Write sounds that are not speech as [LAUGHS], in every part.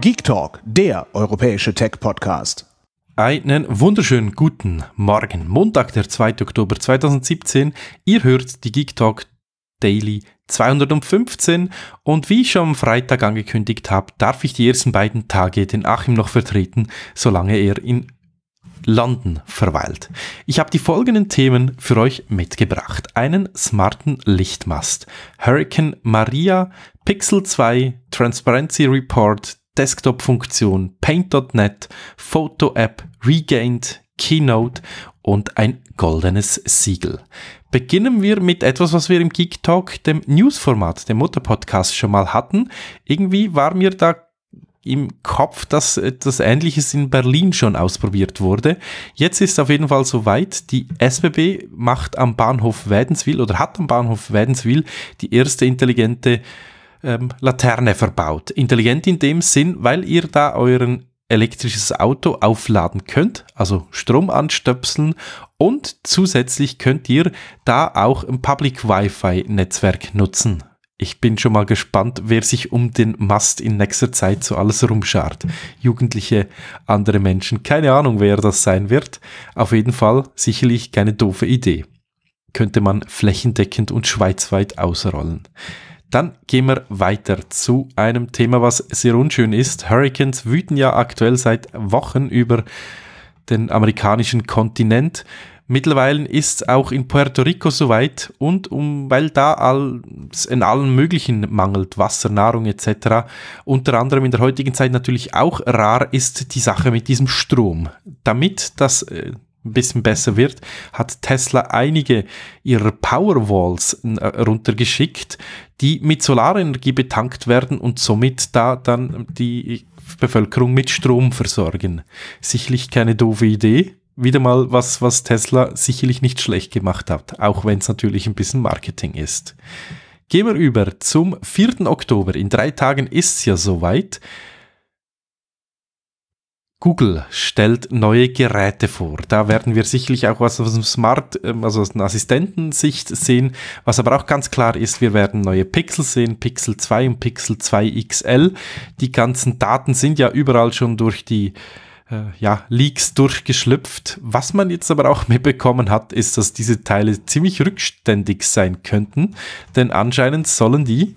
Geek Talk, der europäische Tech-Podcast. Einen wunderschönen guten Morgen. Montag, der 2. Oktober 2017. Ihr hört die Geek Talk Daily 215 und wie ich schon am Freitag angekündigt habe, darf ich die ersten beiden Tage den Achim noch vertreten, solange er in London verweilt. Ich habe die folgenden Themen für euch mitgebracht. Einen smarten Lichtmast, Hurricane Maria, Pixel 2, Transparency Report, Desktop-Funktion, Paint.net, Foto-App, Regained, Keynote und ein goldenes Siegel. Beginnen wir mit etwas, was wir im Geek Talk, dem News-Format, dem Mutter-Podcast schon mal hatten. Irgendwie war mir da im Kopf, dass etwas Ähnliches in Berlin schon ausprobiert wurde. Jetzt ist auf jeden Fall soweit. Die SBB macht am Bahnhof Wädenswil oder hat am Bahnhof Wädenswil die erste intelligente ähm, Laterne verbaut. Intelligent in dem Sinn, weil ihr da euren elektrisches Auto aufladen könnt, also Strom anstöpseln und zusätzlich könnt ihr da auch ein Public Wi-Fi Netzwerk nutzen. Ich bin schon mal gespannt, wer sich um den Mast in nächster Zeit so alles rumschart. Jugendliche, andere Menschen, keine Ahnung, wer das sein wird. Auf jeden Fall sicherlich keine doofe Idee. Könnte man flächendeckend und schweizweit ausrollen. Dann gehen wir weiter zu einem Thema, was sehr unschön ist. Hurricanes wüten ja aktuell seit Wochen über den amerikanischen Kontinent. Mittlerweile ist es auch in Puerto Rico soweit und um, weil da alles, in allen Möglichen mangelt, Wasser, Nahrung etc., unter anderem in der heutigen Zeit natürlich auch rar ist die Sache mit diesem Strom. Damit das äh, ein bisschen besser wird, hat Tesla einige ihrer Powerwalls äh, runtergeschickt, die mit Solarenergie betankt werden und somit da dann die Bevölkerung mit Strom versorgen. Sicherlich keine doofe Idee. Wieder mal was, was Tesla sicherlich nicht schlecht gemacht hat, auch wenn es natürlich ein bisschen Marketing ist. Gehen wir über zum 4. Oktober. In drei Tagen ist es ja soweit. Google stellt neue Geräte vor. Da werden wir sicherlich auch was aus dem Smart, ähm, also aus einer Assistentensicht sehen. Was aber auch ganz klar ist, wir werden neue Pixel sehen, Pixel 2 und Pixel 2 XL. Die ganzen Daten sind ja überall schon durch die äh, ja, Leaks durchgeschlüpft. Was man jetzt aber auch [LAUGHS] mitbekommen hat, ist, dass diese Teile ziemlich rückständig sein könnten, denn anscheinend sollen die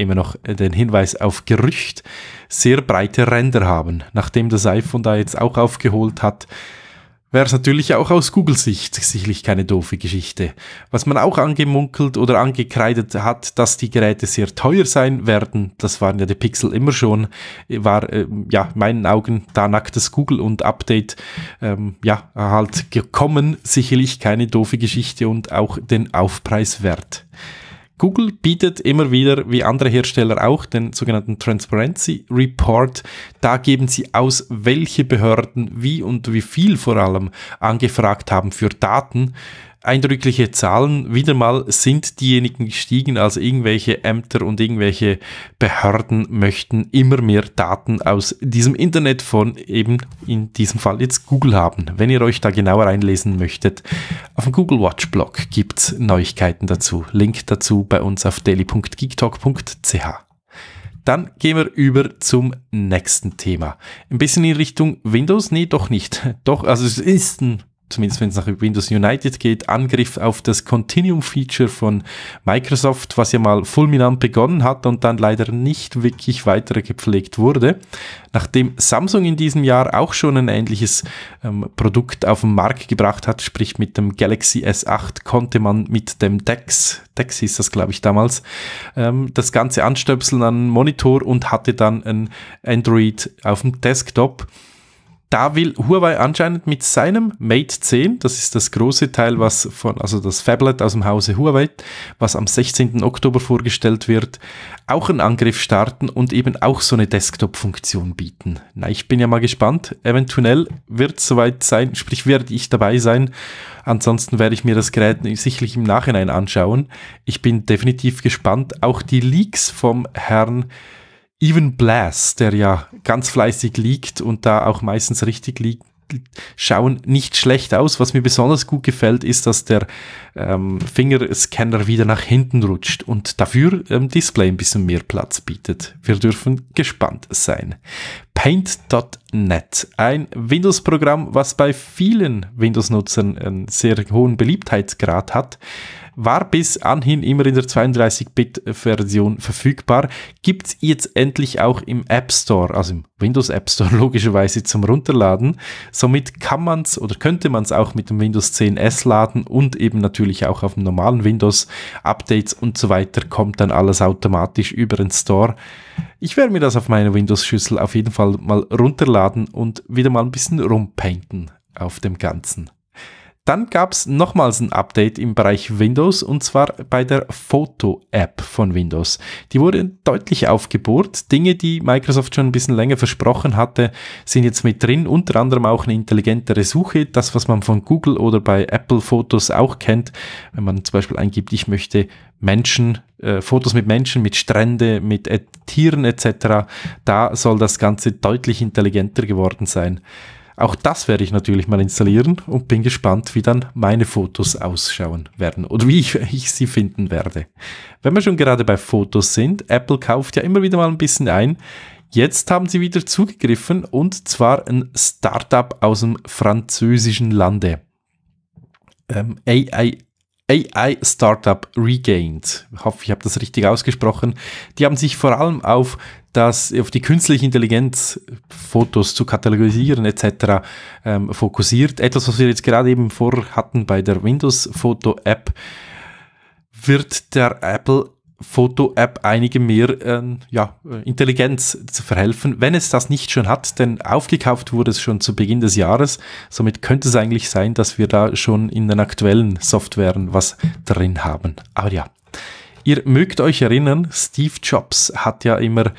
immer noch den Hinweis auf Gerücht, sehr breite Ränder haben. Nachdem das iPhone da jetzt auch aufgeholt hat, wäre es natürlich auch aus Google-Sicht sicherlich keine doofe Geschichte. Was man auch angemunkelt oder angekreidet hat, dass die Geräte sehr teuer sein werden, das waren ja die Pixel immer schon, war äh, ja meinen Augen da nacktes Google und Update ähm, ja halt gekommen, sicherlich keine doofe Geschichte und auch den Aufpreis wert. Google bietet immer wieder, wie andere Hersteller auch, den sogenannten Transparency Report. Da geben sie aus, welche Behörden wie und wie viel vor allem angefragt haben für Daten eindrückliche Zahlen. Wieder mal sind diejenigen gestiegen, also irgendwelche Ämter und irgendwelche Behörden möchten immer mehr Daten aus diesem Internet von eben in diesem Fall jetzt Google haben. Wenn ihr euch da genauer einlesen möchtet, auf dem Google Watch Blog gibt es Neuigkeiten dazu. Link dazu bei uns auf daily.geektalk.ch. Dann gehen wir über zum nächsten Thema. Ein bisschen in Richtung Windows? Nee, doch nicht. Doch, also es ist ein zumindest wenn es nach Windows United geht, Angriff auf das Continuum-Feature von Microsoft, was ja mal fulminant begonnen hat und dann leider nicht wirklich weiter gepflegt wurde. Nachdem Samsung in diesem Jahr auch schon ein ähnliches ähm, Produkt auf den Markt gebracht hat, sprich mit dem Galaxy S8 konnte man mit dem DeX, DeX hieß das glaube ich damals, ähm, das Ganze anstöpseln an einen Monitor und hatte dann ein Android auf dem Desktop da will Huawei anscheinend mit seinem Mate 10, das ist das große Teil, was von, also das Fablet aus dem Hause Huawei, was am 16. Oktober vorgestellt wird, auch einen Angriff starten und eben auch so eine Desktop-Funktion bieten. Na, ich bin ja mal gespannt. Eventuell wird es soweit sein, sprich werde ich dabei sein. Ansonsten werde ich mir das Gerät sicherlich im Nachhinein anschauen. Ich bin definitiv gespannt. Auch die Leaks vom Herrn Even Blass, der ja ganz fleißig liegt und da auch meistens richtig liegt, schauen nicht schlecht aus. Was mir besonders gut gefällt, ist, dass der ähm, Fingerscanner wieder nach hinten rutscht und dafür im ähm, Display ein bisschen mehr Platz bietet. Wir dürfen gespannt sein. Paint.net, ein Windows-Programm, was bei vielen Windows-Nutzern einen sehr hohen Beliebtheitsgrad hat, war bis anhin immer in der 32-Bit-Version verfügbar, gibt es jetzt endlich auch im App Store, also im Windows App Store [LAUGHS] logischerweise zum Runterladen. Somit kann man es oder könnte man es auch mit dem Windows 10S laden und eben natürlich auch auf dem normalen Windows Updates und so weiter kommt dann alles automatisch über den Store. Ich werde mir das auf meiner Windows-Schüssel auf jeden Fall mal runterladen und wieder mal ein bisschen rumpainten auf dem Ganzen. Dann gab es nochmals ein Update im Bereich Windows und zwar bei der Foto-App von Windows. Die wurde deutlich aufgebohrt. Dinge, die Microsoft schon ein bisschen länger versprochen hatte, sind jetzt mit drin. Unter anderem auch eine intelligentere Suche, das, was man von Google oder bei Apple Fotos auch kennt. Wenn man zum Beispiel eingibt, ich möchte Menschen, äh, Fotos mit Menschen, mit Strände, mit Tieren etc., da soll das Ganze deutlich intelligenter geworden sein. Auch das werde ich natürlich mal installieren und bin gespannt, wie dann meine Fotos ausschauen werden oder wie ich, ich sie finden werde. Wenn wir schon gerade bei Fotos sind, Apple kauft ja immer wieder mal ein bisschen ein. Jetzt haben sie wieder zugegriffen und zwar ein Startup aus dem französischen Lande. Ähm, AI AI Startup Regained. Ich hoffe, ich habe das richtig ausgesprochen. Die haben sich vor allem auf das, auf die künstliche Intelligenz, Fotos zu katalogisieren etc. Ähm, fokussiert. Etwas, was wir jetzt gerade eben vor hatten bei der Windows Foto App, wird der Apple Foto-App einige mehr ähm, ja, äh, Intelligenz zu verhelfen, wenn es das nicht schon hat, denn aufgekauft wurde es schon zu Beginn des Jahres. Somit könnte es eigentlich sein, dass wir da schon in den aktuellen Softwaren was drin haben. Aber ja, ihr mögt euch erinnern, Steve Jobs hat ja immer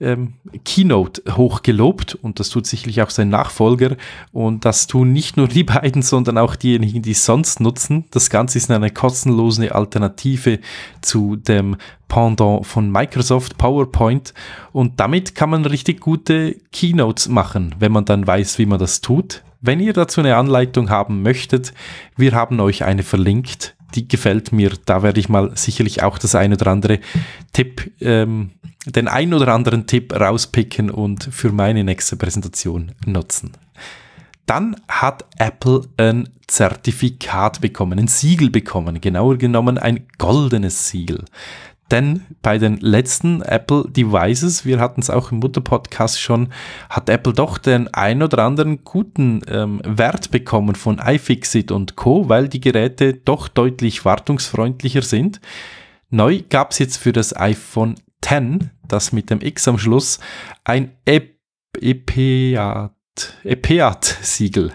ähm, Keynote hochgelobt und das tut sicherlich auch sein Nachfolger. Und das tun nicht nur die [LAUGHS] beiden, sondern auch diejenigen, die es sonst nutzen. Das Ganze ist eine kostenlose Alternative zu dem Pendant von Microsoft PowerPoint. Und damit kann man richtig gute Keynotes machen, wenn man dann weiß, wie man das tut. Wenn ihr dazu eine Anleitung haben möchtet, wir haben euch eine verlinkt die gefällt mir. Da werde ich mal sicherlich auch das ein oder andere Tipp, ähm, den ein oder anderen Tipp rauspicken und für meine nächste Präsentation nutzen. Dann hat Apple ein Zertifikat bekommen, ein Siegel bekommen, genauer genommen ein goldenes Siegel. Denn bei den letzten Apple Devices, wir hatten es auch im Mutterpodcast schon, hat Apple doch den ein oder anderen guten ähm, Wert bekommen von iFixit und Co., weil die Geräte doch deutlich wartungsfreundlicher sind. Neu gab es jetzt für das iPhone 10, das mit dem X am Schluss, ein EP EPA EPEAT-Siegel.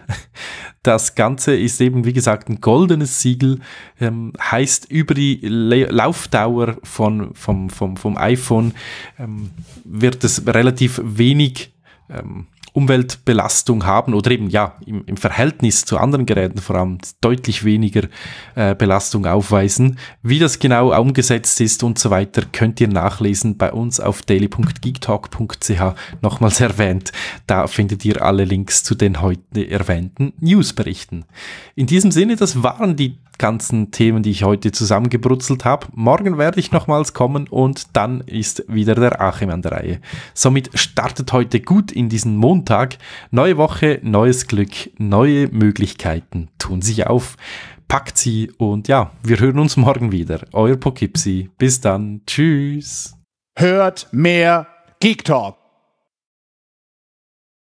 Das Ganze ist eben, wie gesagt, ein goldenes Siegel, ähm, heißt über die Le Laufdauer von, vom, vom, vom iPhone ähm, wird es relativ wenig ähm, Umweltbelastung haben oder eben ja im, im Verhältnis zu anderen Geräten vor allem deutlich weniger äh, Belastung aufweisen. Wie das genau umgesetzt ist und so weiter, könnt ihr nachlesen bei uns auf daily.geektalk.ch nochmals [LAUGHS] erwähnt. Da findet ihr alle Links zu den heute erwähnten Newsberichten. In diesem Sinne, das waren die ganzen Themen, die ich heute zusammengebrutzelt habe. Morgen werde ich nochmals kommen und dann ist wieder der Achim an der Reihe. Somit startet heute gut in diesen Montag. Neue Woche, neues Glück, neue Möglichkeiten tun sich auf. Packt sie und ja, wir hören uns morgen wieder. Euer Pokipsi. Bis dann. Tschüss. Hört mehr Geek Talk.